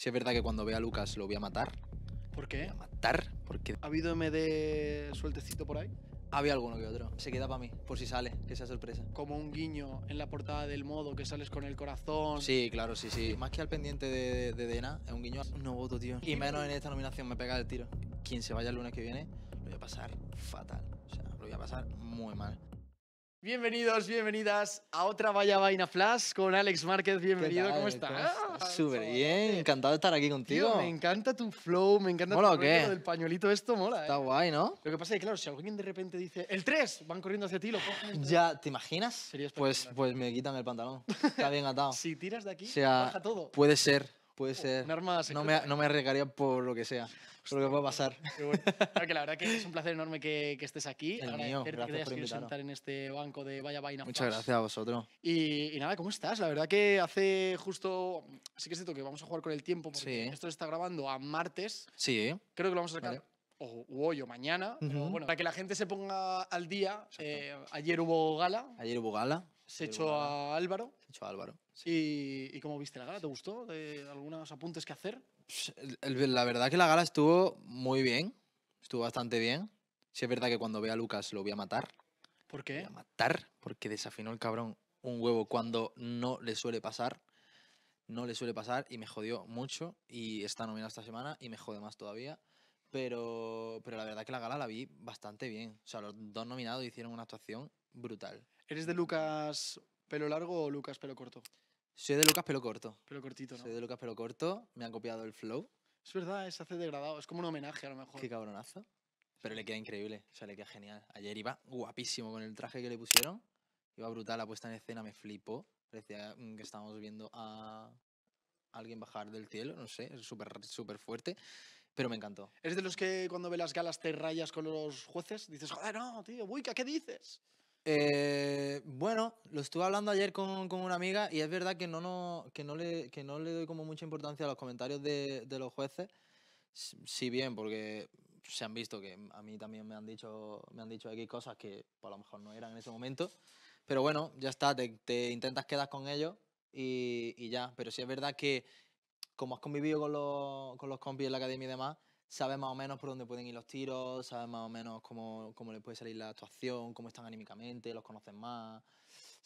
Si es verdad que cuando vea a Lucas lo voy a matar. ¿Por qué? a matar. Porque ¿Ha habido MD sueltecito por ahí? Había alguno que otro. Se queda para mí, por si sale, que sea sorpresa. Como un guiño en la portada del modo, que sales con el corazón. Sí, claro, sí, sí. Más que al pendiente de, de Dena, es un guiño. No voto, tío. Y menos en esta nominación me pega el tiro. Quien se vaya el lunes que viene, lo voy a pasar fatal. O sea, lo voy a pasar muy mal. Bienvenidos, bienvenidas a otra Vaya Vaina Flash con Alex Márquez. Bienvenido, ¿cómo estás? Súper bien, encantado de estar aquí contigo. me encanta tu flow, me encanta tu del pañuelito, esto mola. Está eh. guay, ¿no? Lo que pasa es que, claro, si alguien de repente dice el 3, van corriendo hacia ti, lo cogen. Ya, ¿te imaginas? pues, pues me quitan el pantalón. Está bien atado. si tiras de aquí, sea, baja todo. Puede ser, puede ser. no me, no me arriesgaría por lo que sea lo que va a pasar. la verdad que es un placer enorme que, estés aquí. El mío, que te en este banco de Vaya Vaina. Muchas gracias a vosotros. Y, nada, ¿cómo estás? La verdad que hace justo... Sí que es cierto que vamos a jugar con el tiempo porque esto se está grabando a martes. Sí. Creo que lo vamos a sacar o hoy o mañana, bueno, para que la gente se ponga al día, eh, ayer hubo gala. Ayer hubo gala. Se echó a Álvaro. Se echó a Álvaro. Sí. ¿Y, cómo viste la gala? ¿Te gustó? ¿De ¿Algunos apuntes que hacer? la verdad que la gala estuvo muy bien. Estuvo bastante bien. sí, es verdad que cuando vea a Lucas lo voy a matar. ¿Por qué? a matar porque desafinó el cabrón un huevo cuando no le suele pasar. No le suele pasar y me jodió mucho. Y está nominado esta semana y me jode más todavía. Pero, pero la verdad que la gala la vi bastante bien. O sea, los dos nominados hicieron una actuación brutal. ¿Eres de Lucas pelo largo o Lucas pelo corto? Soy de Lucas pelo corto. Pelo cortito, ¿no? Soy de Lucas pelo corto, me han copiado el flow. Es verdad, se hace degradado, es como un homenaje a lo mejor. Qué cabronazo. Pero le queda increíble, o sea, le queda genial. Ayer iba guapísimo con el traje que le pusieron. Iba brutal, la puesta en escena me flipó. Parecía mm, que estábamos viendo a alguien bajar del cielo, no sé, es súper súper fuerte. Pero me encantó. ¿Eres de los que cuando ve las galas te rayas con los jueces? Dices, joder, no, tío, Buica, ¿qué dices? Eh, bueno, lo estuve hablando ayer con, una amiga y es verdad que no, no, que no, le, que no le doy como mucha importancia a los comentarios de, los jueces, si bien porque se han visto que a mí también me han dicho, me han dicho aquí cosas que por pues, a lo mejor no eran en ese momento, pero bueno, ya está, te, intentas quedar con ellos y, ya, pero sí es verdad que como has convivido con los, con los compis en la academia y demás, Saben más o menos por dónde pueden ir los tiros, saben más o menos cómo, cómo le puede salir la actuación, cómo están anímicamente, los conocen más.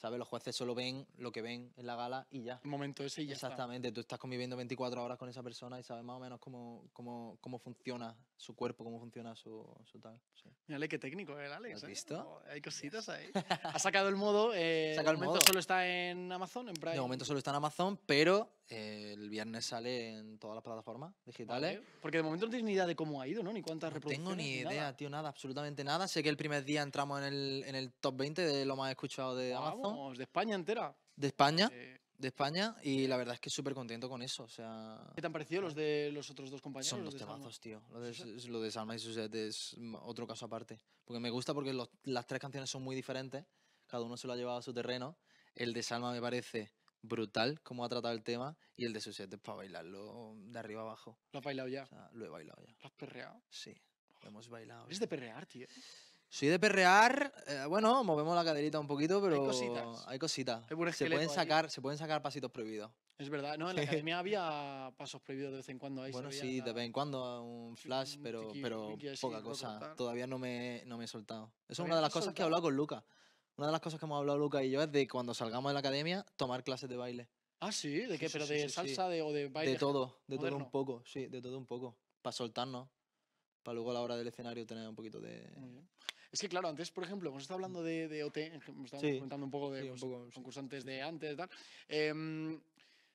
¿sabes? Los jueces solo ven lo que ven en la gala y ya. El momento ese y ya Exactamente, tú estás conviviendo 24 horas con esa persona y sabes más o menos cómo, cómo, cómo funciona su cuerpo, cómo funciona su, su tal. Sí. qué técnico el eh, Alex. ¿Has eh. visto? Oh, hay cositas ahí. ha sacado el modo. Eh, sacado el modo. solo está en Amazon, en Prime. De momento solo está en Amazon, pero eh, el viernes sale en todas las plataformas digitales. porque de momento no tienes ni idea de cómo ha ido, ¿no? Ni cuántas no reproducciones. Tengo ni, idea, tío, nada, absolutamente nada. Sé que el primer día entramos en el, en el top 20 de lo más escuchado de Amazon de España entera. De España. Eh, de España y la verdad es que súper contento con eso. O sea, ¿Qué te han parecido los de los otros dos compañeros? Son los, temazos, tío. Lo de, Salma y Suset es otro caso aparte. Porque me gusta porque las tres canciones son muy diferentes. Cada uno se lo ha llevado a su terreno. El de Salma me parece brutal cómo ha tratado el tema y el de Suset es para bailarlo de arriba abajo. ¿Lo has bailado ya? lo he bailado ya. ¿Lo has perreado? Sí, lo hemos bailado. Es de perrear, tío. Soy de perrear, eh, bueno, movemos la caderita un poquito, pero hay cositas. Hay cositas. se pueden sacar, se pueden sacar pasitos prohibidos. Es verdad, no, en la academia había pasos prohibidos de vez en cuando. bueno, sí, de vez en cuando un flash, pero, pero poca cosa. Todavía no me, me he soltado. Eso es una de las cosas que he hablado con Luca. Una de las cosas que hemos hablado Luca y yo es de cuando salgamos de la academia, tomar clases de baile. Ah, sí, ¿de qué? ¿Pero de salsa o de baile? De todo, de todo un poco, sí, de todo un poco. Para soltarnos, para luego a la hora del escenario tener un poquito de... Es que, claro, antes, por ejemplo, hemos estado hablando de, OT, me estaba comentando un poco de los pues, concursantes de antes y tal. Em,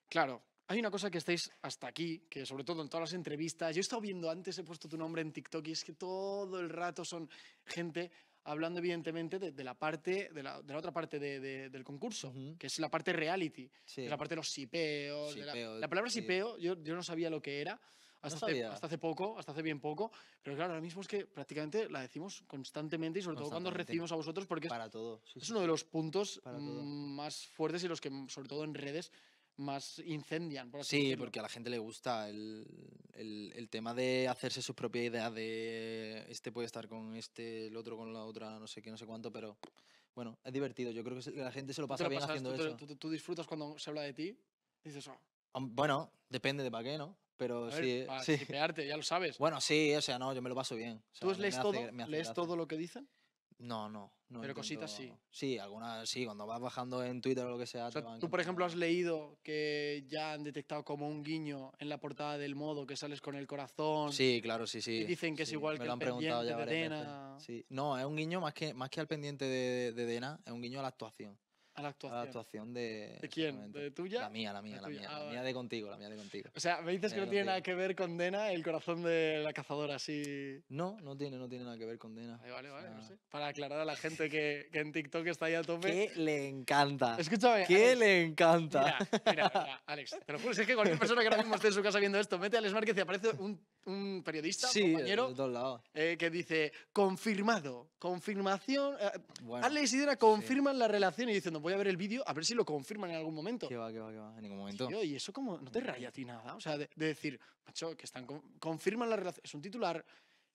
claro, hay una cosa que estáis hasta aquí, que sobre todo en todas las entrevistas, yo he estado viendo antes, he puesto tu nombre en TikTok y es que todo el rato son gente hablando evidentemente de, la parte, de la, otra parte del concurso, que es la parte reality, la parte de los sipeos. la, palabra sipeo yo, yo, no sabía lo que era hasta, hace, poco, hasta hace bien poco. Pero claro, ahora mismo es que prácticamente la decimos constantemente y sobre todo cuando recibimos a vosotros porque Para es, es uno de los puntos mm, más fuertes y los que, sobre todo en redes, más incendian. Por así sí, porque a la gente le gusta el, tema de hacerse su propia idea de este puede estar con este, el otro con la otra, no sé qué, no sé cuánto, pero bueno, es divertido. Yo creo que la gente se lo pasa bien haciendo tú, eso. Tú, disfrutas cuando se habla de ti, dices, eso oh". Bueno, depende de para qué, ¿no? Pero sí. Ver, ya lo sabes. Bueno, sí, o sea, no, yo me lo paso bien. ¿Tú lees, todo, lees todo lo que dicen? No, no. pero cositas sí. Sí, algunas sí, cuando vas bajando en Twitter o lo que sea. Tú, por ejemplo, has leído que ya han detectado como un guiño en la portada del modo que sales con el corazón. Sí, claro, sí, sí. Y dicen que es igual que han el pendiente de Dena. Sí. No, es un guiño más que, más que al pendiente de, de Dena, es un guiño a la actuación. A la actuación. de. ¿De quién? ¿De tuya? La mía, la mía, ah, la, mía. la mía de contigo, la mía de contigo. O sea, me dices que no tiene nada que ver con Dena el corazón de la cazadora, así. No, no tiene, no tiene nada que ver con Dena. Vale, vale, no sé. Para aclarar a la gente que, que en TikTok está ahí a tope. Que le encanta. Escúchame. Que le encanta. Mira, mira, mira, Alex, te lo es que cualquier persona que ahora mismo esté en su casa viendo esto, mete a Alex Márquez y aparece un, un periodista, sí, compañero, de lados. Eh, que dice: confirmado confirmación. Eh, bueno, Alex y confirman la relación y diciendo, voy a ver el vídeo a ver si lo confirman en algún momento. Que va, que va, que va, en ningún momento. Tío, y eso como, no te raya a ti nada. O sea, de, decir, macho, que están, confirman la relación. Es un titular.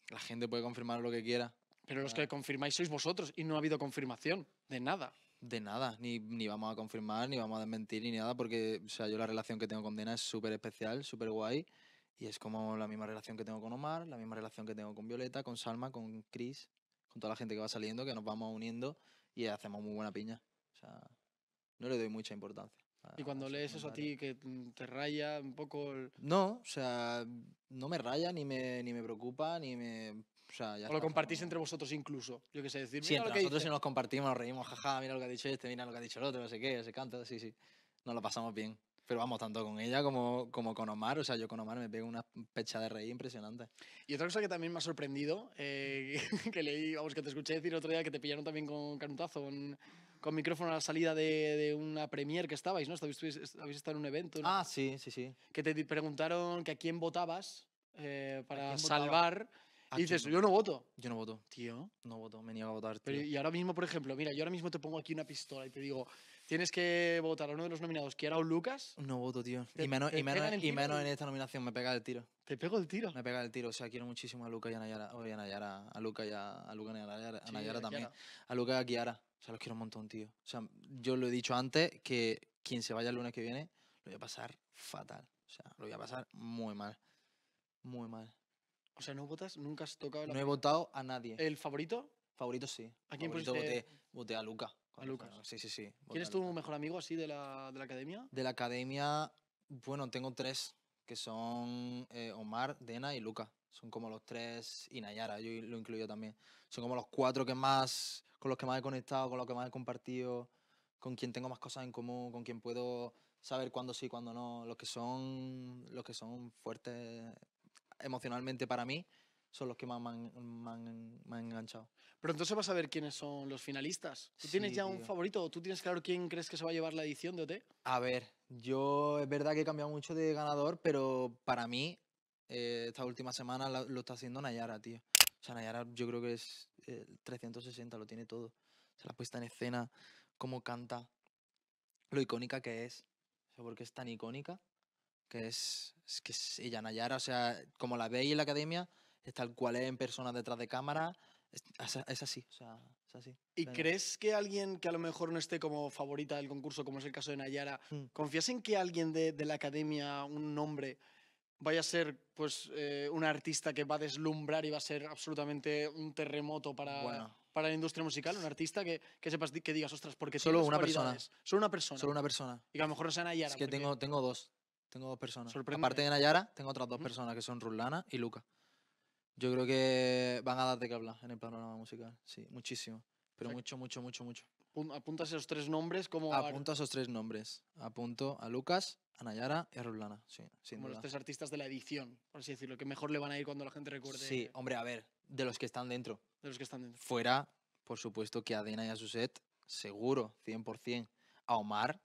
La gente puede confirmar lo que quiera. Pero los ah. que confirmáis sois vosotros y no ha habido confirmación de nada. De nada, ni, vamos a confirmar, ni vamos a desmentir, ni nada, porque o sea, yo la relación que tengo con Dena es súper especial, súper guay, y es como la misma relación que tengo con Omar, la misma relación que tengo con Violeta, con Salma, con Chris, con toda la gente que va saliendo, que nos vamos uniendo y hacemos muy buena piña. O sea, no le doy mucha importancia. y cuando lees eso a ti, que te raya un poco... No, o sea, no me raya, ni me, ni me preocupa, ni me o, sea, ya lo compartís entre vosotros incluso. Yo qué sé, decir. sí, nosotros si nos compartimos, nos reímos, jaja, mira lo que ha dicho este, mira lo que ha dicho el otro, no sé qué, se canta, sí, sí. Nos lo pasamos bien. Pero vamos, tanto con ella como, como con Omar. O sea, yo con Omar me pego una pecha de reír impresionante. Y otra cosa que también me ha sorprendido, eh, que leí, vamos, que te escuché decir otro día que te pillaron también con canutazo, con micrófono a la salida de, de una premier que estabais, ¿no? Estabais, habéis estado en un evento. ¿no? Ah, sí, sí, sí. Que te preguntaron que a quién votabas eh, para salvar. Y dices, yo no voto. Yo no voto. Tío. No voto, me niego a votar. Tío. y ahora mismo, por ejemplo, mira, yo ahora mismo te pongo aquí una pistola y te digo, Tienes que votar a uno de los nominados, Kiara era Lucas. No voto, tío. y menos, en esta nominación, me pega el tiro. ¿Te pego el tiro? Me pega el tiro. O sea, quiero muchísimo a Lucas y a Nayara. Oye, a Nayara, a Lucas y a, Luca y a Nayara, también. A Lucas y a Kiara. O sea, los quiero un montón, tío. O sea, yo lo he dicho antes que quien se vaya el lunes que viene, lo voy a pasar fatal. O sea, lo voy a pasar muy mal. Muy mal. O sea, no votas, nunca has tocado la. No he votado a nadie. ¿El favorito? Favorito sí. ¿A quién favorito Voté, voté a Lucas. A Lucas. Sí, sí, sí. ¿Quién es tu mejor amigo así de la, academia? De la academia, bueno, tengo tres, que son eh, Omar, Dena y Luca. Son como los tres, y Nayara, yo lo incluyo también. Son como los cuatro que más, con los que más he conectado, con los que más he compartido, con quien tengo más cosas en común, con quien puedo saber cuándo sí, cuándo no. Los que son, los que son fuertes emocionalmente para mí son los que más me han, enganchado. Pero entonces vas a ver quiénes son los finalistas. ¿Tú tienes ya un favorito tú tienes claro quién crees que se va a llevar la edición de OT? A ver, yo es verdad que he cambiado mucho de ganador, pero para mí eh, esta última semana lo está haciendo Nayara, tío. O sea, Nayara yo creo que es 360, eh, lo tiene todo. Se la la puesta en escena, cómo canta, lo icónica que es. porque es tan icónica que es, que es ella, Nayara. O sea, como la veis en la academia, tal cual es en persona detrás de cámara. Es, así, ¿Y crees que alguien que a lo mejor no esté como favorita del concurso, como es el caso de Nayara, mm. confías en que alguien de, la academia, un nombre, vaya a ser pues eh, un artista que va a deslumbrar y va a ser absolutamente un terremoto para, para la industria musical? Un artista que, que sepas que digas, ostras, porque solo una persona. Solo una persona. Solo una persona. Y que a lo mejor no sea Nayara. Es que tengo, tengo dos. Tengo dos personas. Aparte de Nayara, tengo otras dos personas que son Rulana y Luca. Yo creo que van a dar de qué hablar en el panorama musical, sí, muchísimo. Pero mucho, mucho, mucho, mucho. ¿Apuntas esos tres nombres como...? Apunto a esos tres nombres. Apunto a Lucas, a Nayara y a Rulana. sí, sin Como los tres artistas de la edición, por así decirlo, que mejor le van a ir cuando la gente recuerde... Sí, hombre, a ver, de los que están dentro. De los que están dentro. Fuera, por supuesto, que a Dina y a Suset, seguro, 100%. A Omar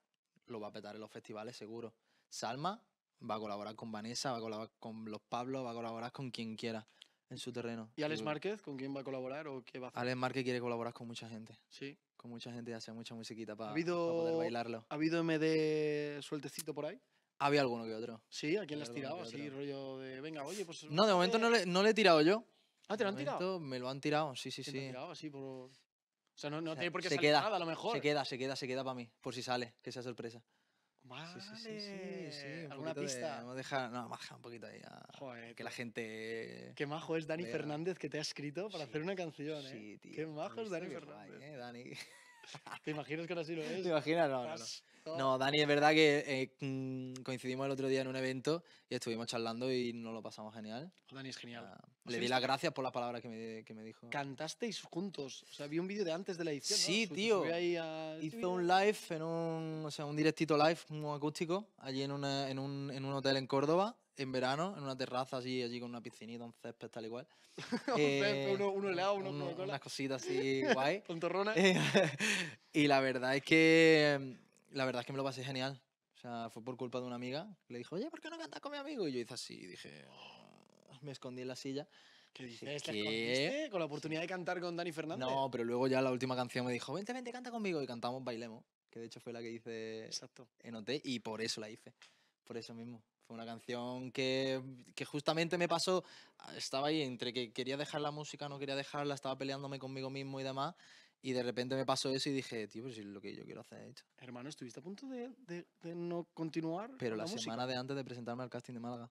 lo va a petar en los festivales, seguro. Salma va a colaborar con Vanessa, va a colaborar con los Pablos, va a colaborar con quien quiera en su terreno. ¿Y Alex Márquez con quién va a colaborar o qué va a hacer? Alex Márquez quiere colaborar con mucha gente. Sí. Con mucha gente ya sea mucha musiquita para poder bailarlo. ¿Ha habido MD sueltecito por ahí? Había alguno que otro. Sí, ¿a quién le has tirado? Así, rollo de, venga, oye, pues... No, de momento no le, he tirado yo. Ah, ¿te lo han tirado? Me lo han tirado, sí, sí, sí. Te tirado así por... O sea, no, tiene por qué se nada, a lo mejor. Se queda, se queda, se queda para mí, por si sale, que sea sorpresa. Vale. Sí, sí, sí, sí, sí. ¿Alguna pista? no, deja, no, un poquito ahí. A, Joder, que la gente. Qué majo es Dani Fernández que te ha escrito para hacer una canción, ¿eh? Sí, tío. Qué majo es Dani Fernández. ¿eh, Dani. ¿Te imaginas que ahora sí lo es? No, Dani, es verdad que eh, mm, coincidimos el otro día en un evento y estuvimos charlando y nos lo pasamos genial. Oh, Dani es genial. Ah, le di las gracias por las palabras que me, que me dijo. Cantasteis juntos. O sea, vi un vídeo de antes de la edición. Sí, tío. Hizo un live, en un, o sea, un directito live, un acústico, allí en un hotel en Córdoba en verano, en una terraza así, allí con una piscinita, un césped, tal y cual. Eh, uno, helado, Unas cositas así guay. con torrones. Eh, y la verdad es que. Mm, la verdad es que me lo pasé genial. O sea, fue por culpa de una amiga. Le dijo, oye, ¿por qué no cantas con mi amigo? Y yo hice así, y dije. Oh", me escondí en la silla. ¿Qué dices? con la oportunidad de cantar con Dani Fernández? No, pero luego ya la última canción me dijo, vente, vente, canta conmigo. Y cantamos Bailemos, que de hecho fue la que hice Exacto. en OT y por eso la hice. Por eso mismo una canción que, justamente me pasó, ah, estaba ahí entre que quería dejar la música, no quería dejarla, estaba peleándome conmigo mismo y demás, y de repente me pasó eso y dije, tío, pues si es lo que yo quiero hacer hecho. Hermano, ¿estuviste a punto de, no continuar? Pero la, semana de antes de presentarme al casting de Málaga.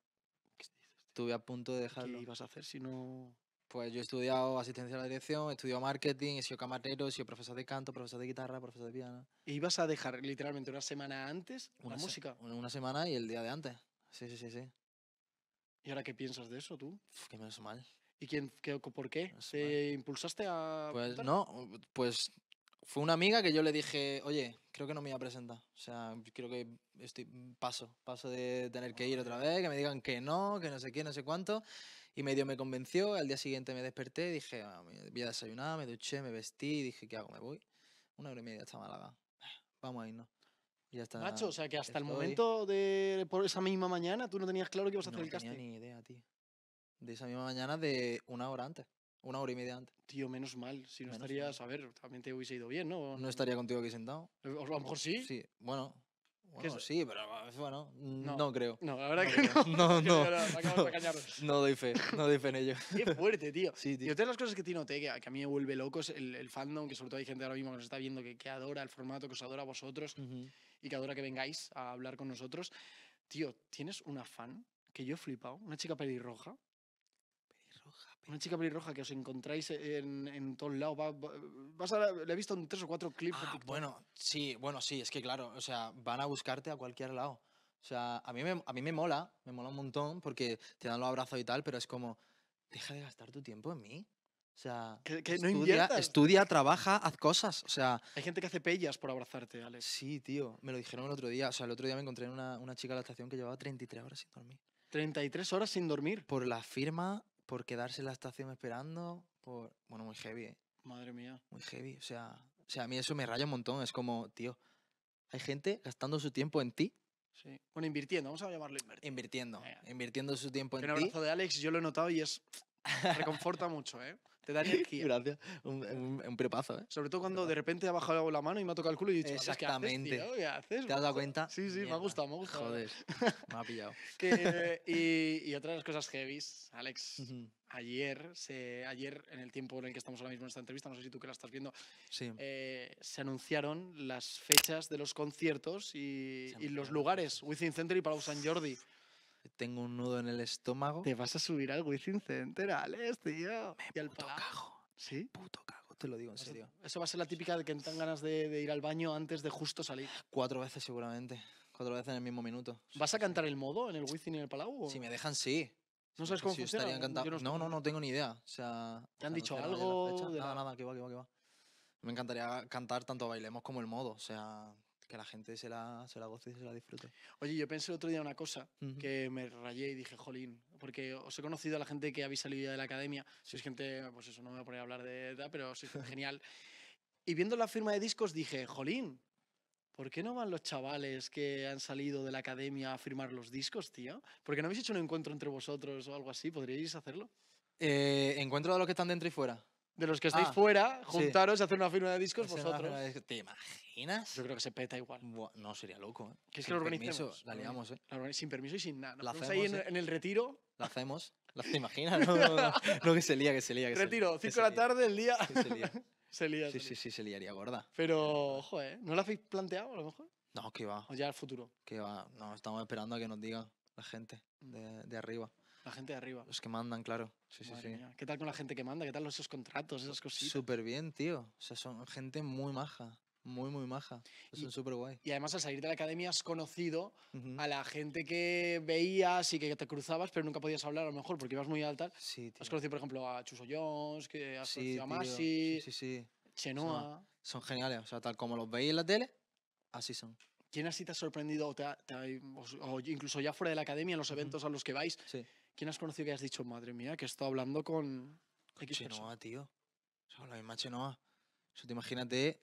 Estuve a punto de dejarlo. ¿Qué ibas a hacer si no...? Pues yo he estudiado asistencia a la dirección, he estudiado marketing, he sido camarero, he sido profesor de canto, profesor de guitarra, profesor de piano. y ¿E ibas a dejar literalmente una semana antes una la música? Una semana y el día de antes. Sí, sí, sí, sí. ¿Y ahora qué piensas de eso tú? que menos mal. ¿Y quién, qué, por qué? ¿Se impulsaste a.? Pues no, pues fue una amiga que yo le dije, oye, creo que no me iba a presentar. O sea, creo que estoy, mm, paso, paso de tener que ir otra vez, que me digan que no, que no sé qué, no sé cuánto. Y medio me convenció, al día siguiente me desperté, dije, ah, voy a desayunar, me duché, me vestí, dije, ¿qué hago? Me voy. Una hora y media hasta Málaga. Vamos a irnos. Ya Nacho, o sea que hasta el momento de por esa misma mañana tú no tenías claro que ibas a hacer el casting. No tenía ni idea, tío. De esa misma mañana de una hora antes. Una hora y media antes. Tío, menos mal. Si no estarías, a ver, también te hubiese ido bien, ¿no? No estaría contigo aquí sentado. Eh, a lo mejor sí. Sí, bueno, bueno, sí, pero bueno, no, creo. No, la verdad que no. No, no. No, doy fe, no doy fe en ello. Qué fuerte, tío. Sí, tío. Y otra de las cosas que tiene noté, que a, mí me vuelve loco, es el, fandom, que sobre todo hay gente ahora mismo que nos está viendo, que, que adora el formato, que os adora a vosotros y que adora que vengáis a hablar con nosotros. Tío, tienes una fan que yo he flipado, una chica pelirroja, una chica pelirroja que os encontráis en, en todos lados. Va, he visto en tres o cuatro clips. Ah, bueno, sí, bueno, sí, es que claro, o sea, van a buscarte a cualquier lado. O sea, a mí me, a mí me mola, me mola un montón porque te dan los abrazos y tal, pero es como, deja de gastar tu tiempo en mí. O sea, que, estudia, no inviertas. estudia, trabaja, haz cosas. O sea, hay gente que hace pellas por abrazarte, Alex. Sí, tío. Me lo dijeron el otro día. O sea, el otro día me encontré una, una chica en la estación que llevaba 33 horas sin dormir. 33 horas sin dormir. Por la firma por quedarse en la estación esperando, por... Bueno, muy heavy, ¿eh? Madre mía. Muy heavy, o sea... sea, a mí eso me raya un montón, es como, tío, hay gente gastando su tiempo en ti. Sí. Bueno, invirtiendo, vamos a llamarlo invirtiendo. Invirtiendo, su tiempo en ti. Un abrazo de Alex, yo lo he notado y es... Reconforta mucho, ¿eh? Te da energía. Gracias. Un, un, prepazo, ¿eh? Sobre todo cuando de repente ha bajado la mano y me ha tocado el culo y he dicho, Exactamente. ¿Te has dado cuenta? Sí, sí, me ha gustado, me ha Joder, me ha pillado. y, y, otra de las cosas heavies, Alex. Ayer, ayer, en el tiempo en el que estamos ahora mismo en esta entrevista, no sé si tú que la estás viendo, eh, se anunciaron las fechas de los conciertos y, los lugares. Within y para San Jordi. Tengo un nudo en el estómago. Te vas a subir al Within Center, Alex, tío. Me y al puto cago. ¿Sí? Puto cago, te lo digo en serio. Eso va a ser la típica de que te ganas de, ir al baño antes de justo salir. Cuatro veces seguramente. Cuatro veces en el mismo minuto. ¿Vas a cantar el modo en el Within y en el Palau? Si me dejan, sí. ¿No sabes cómo si funciona? No, no, no tengo ni idea. O sea, ¿Te han dicho algo? Nada, nada, que va, que va, que va. Me encantaría cantar tanto Bailemos como el modo. O sea, que la gente se la, se la goce y se la disfrute. Oye, yo pensé otro día una cosa que me rayé y dije, jolín, porque os he conocido a la gente que habéis salido de la academia, Si sois gente, pues eso, no me voy a poner a hablar de edad, pero sois genial. Y viendo la firma de discos dije, jolín, ¿por qué no van los chavales que han salido de la academia a firmar los discos, tío? ¿Por qué no habéis hecho un encuentro entre vosotros o algo así? ¿Podríais hacerlo? Eh, ¿Encuentro de los que están dentro y fuera? de los que estáis ah, fuera, juntaros y hacer una firma de discos vosotros. ¿Te imaginas? Yo creo que se peta igual. no, sería loco, ¿eh? Que es que lo organizamos Permiso, la liamos, ¿eh? sin permiso y sin nada. la hacemos ahí en, en, el ¿eh? retiro. La hacemos. ¿Te imaginas? No, no, que se lía, que se lía. retiro, cinco de la tarde, el día. Sí, se lía. Sí, sí, sí, se liaría gorda. Pero, ojo, ¿eh? ¿No lo habéis planteado a lo mejor? No, que va. O ya al futuro. Que va. No, estamos esperando a que nos diga la gente de arriba gente de arriba. Los que mandan, claro. Sí, sí, sí. ¿Qué tal con la gente que manda? ¿Qué tal esos contratos, esas cositas? Súper bien, tío. O sea, son gente muy maja. Muy, muy maja. son súper guay. Y además, al salir de la academia has conocido a la gente que veías y que te cruzabas, pero nunca podías hablar a lo mejor porque ibas muy alta. Sí, tío. Has conocido, por ejemplo, a Chuso Jones, que has conocido a Masi, sí, Chenoa. son geniales. O sea, tal como los veis en la tele, así son. ¿Quién así te ha sorprendido o, incluso ya fuera de la academia, en los eventos a los que vais? Sí. ¿Quién has conocido que has dicho, madre mía, que estoy hablando con. Chenoa, tío. O sea, la misma Chenoa. sea, te imagínate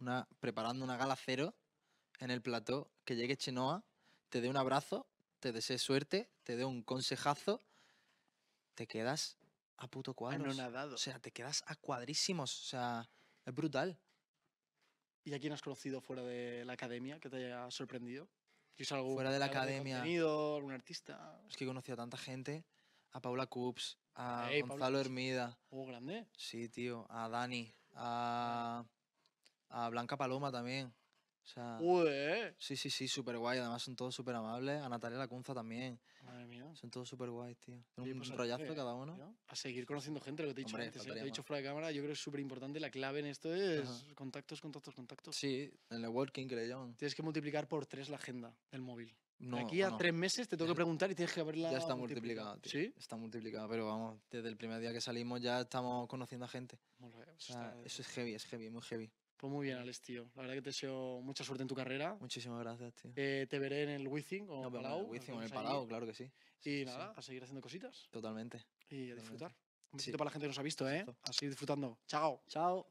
una, preparando una gala cero en el plató, que llegue Chenoa, te dé un abrazo, te desee suerte, te dé un consejazo, te quedas a puto cuadros. Anonadado. O sea, te quedas a cuadrísimos. O sea, es brutal. ¿Y a quién has conocido fuera de la academia que te haya sorprendido? fuera de la academia. un artista. Es que conocía a tanta gente. A Paula Cups, a eh, Gonzalo Hermida. Oh, sí, tío. A Dani. A, Blanca Paloma también. O sea, Uy, Sí, sí, sí, súper guay. Además son todos súper amables. A Natalia Lacunza también. Son todos súper guays, tío. un pues, rollazo eh, cada uno. A seguir conociendo gente, lo que te he dicho ¿eh? te he dicho fuera de cámara, yo creo que es súper importante. La clave en esto es contactos, contactos, contactos. Sí, en el working que le Tienes que multiplicar por tres la agenda del móvil. aquí a tres meses te tengo que preguntar y tienes que haberla. Ya está multiplicada, Sí. Está multiplicada, pero vamos, desde el primer día que salimos ya estamos conociendo a gente. Eh, eso es heavy, es heavy, muy heavy. Pues muy bien, Alex, tío. La verdad que te deseo mucha suerte en tu carrera. Muchísimas gracias, tío. Eh, te veré en el Wizzing o En el Withing o en el Palau, claro que sí. Y nada, a seguir haciendo cositas. Totalmente. Y a disfrutar. Un besito para la gente que nos ha visto, ¿eh? A seguir disfrutando. Chao. Chao.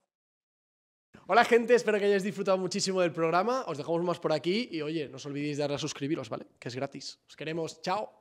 Hola gente, espero que hayáis disfrutado muchísimo del programa. Os dejamos más por aquí y oye, no os olvidéis de darle a suscribiros, ¿vale? Que es gratis. Os queremos. Chao.